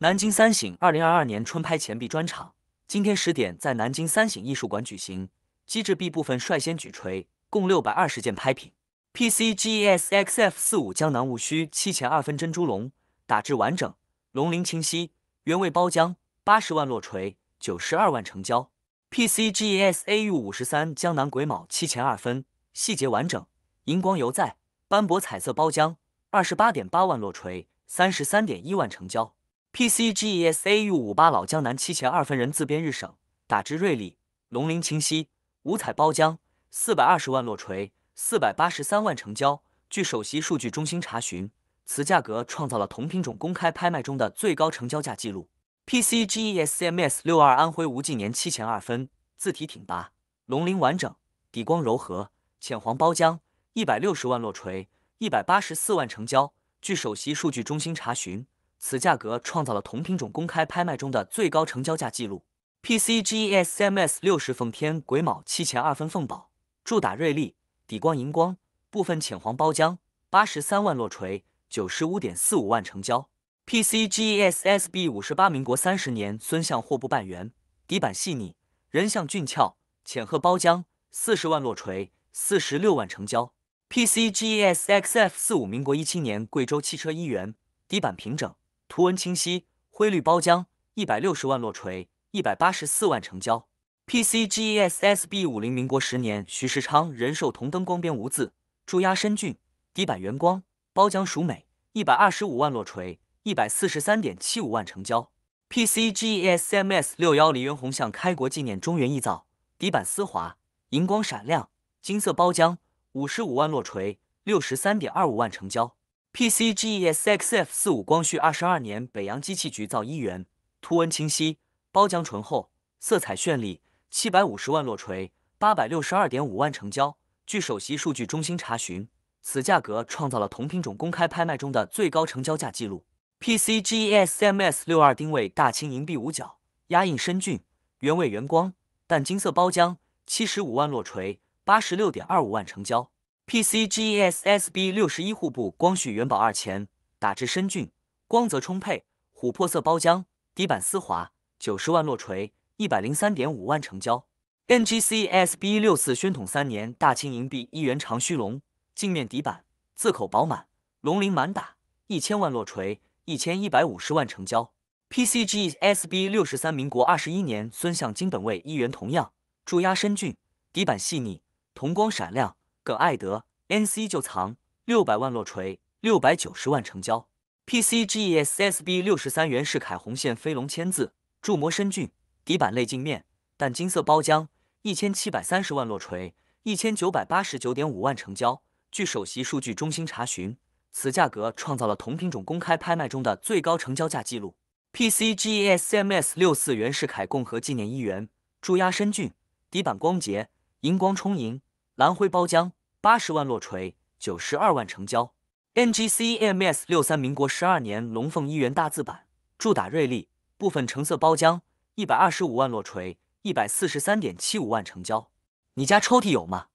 南京三省二零二二年春拍钱币专场，今天十点在南京三省艺术馆举行。机制币部分率先举锤，共六百二十件拍品。PCGS XF 四五江南戊戌七钱二分珍珠龙，打制完整，龙鳞清晰，原味包浆，八十万落锤，九十二万成交。PCGS AU 五十三江南癸卯七钱二分，细节完整，荧光犹在，斑驳彩色包浆，二十八点八万落锤，三十三点一万成交。PCGS A U 五八老江南七钱二分人字边日省打至锐利龙鳞清晰五彩包浆四百二十万落锤四百八十三万成交。据首席数据中心查询，此价格创造了同品种公开拍卖中的最高成交价记录。PCGS m s 六二安徽无记年七钱二分字体挺拔龙鳞完整底光柔和浅黄包浆一百六十万落锤一百八十四万成交。据首席数据中心查询。此价格创造了同品种公开拍卖中的最高成交价记录。PCGSMS 六十奉天癸卯七钱二分奉宝，铸打瑞丽，底光荧光，部分浅黄包浆，八十三万落锤，九十五点四五万成交。PCGSSB 五十八民国三十年孙像货布半圆，底板细腻，人像俊俏，浅褐包浆，四十万落锤，四十六万成交。PCGSXF 四五民国一七年贵州汽车一元，底板平整。图文清晰，灰绿包浆，一百六十万落锤，一百八十四万成交。PCGS SB 五零民国十年徐世昌人寿同灯光边无字，注压深峻，底板圆光，包浆熟美，一百二十五万落锤，一百四十三点七五万成交。PCGS MS 六幺黎元洪向开国纪念中原异造，底板丝滑，荧光闪亮，金色包浆，五十五万落锤，六十三点二五万成交。PCGS XF 四五光绪二十二年北洋机器局造一元，图文清晰，包浆醇厚，色彩绚丽，七百五十万落锤，八百六十二点五万成交。据首席数据中心查询，此价格创造了同品种公开拍卖中的最高成交价记录。PCGS MS 六二定位大清银币五角，压印深俊，原味原光，淡金色包浆，七十五万落锤，八十六点二五万成交。PCGS SB 六十一户部光绪元宝二钱，打制深峻，光泽充沛，琥珀色包浆，底板丝滑，九十万落锤，一百零三点五万成交。NGC SB 六四宣统三年大清银币一元长须龙，镜面底板，字口饱满，龙鳞满打，一千万落锤，一千一百五十万成交。PCGS b 六十三民国二十一年孙相金本位一元，同样注压深峻，底板细腻，铜光闪亮。耿爱德 N C 就藏六百万落锤六百九十万成交 P C G S S B 六十三袁世凯红线飞龙签字铸模深峻底板类镜面淡金色包浆一千七百三十万落锤一千九百八十九点五万成交据首席数据中心查询此价格创造了同品种公开拍卖中的最高成交价记录 P C G S M S 六四袁世凯共和纪念一元铸压深峻底板光洁荧光充盈，蓝灰包浆。八十万落锤，九十二万成交。NGC MS 六三民国十二年龙凤一元大字版，铸打锐利，部分橙色包浆，一百二十五万落锤，一百四十三点七五万成交。你家抽屉有吗？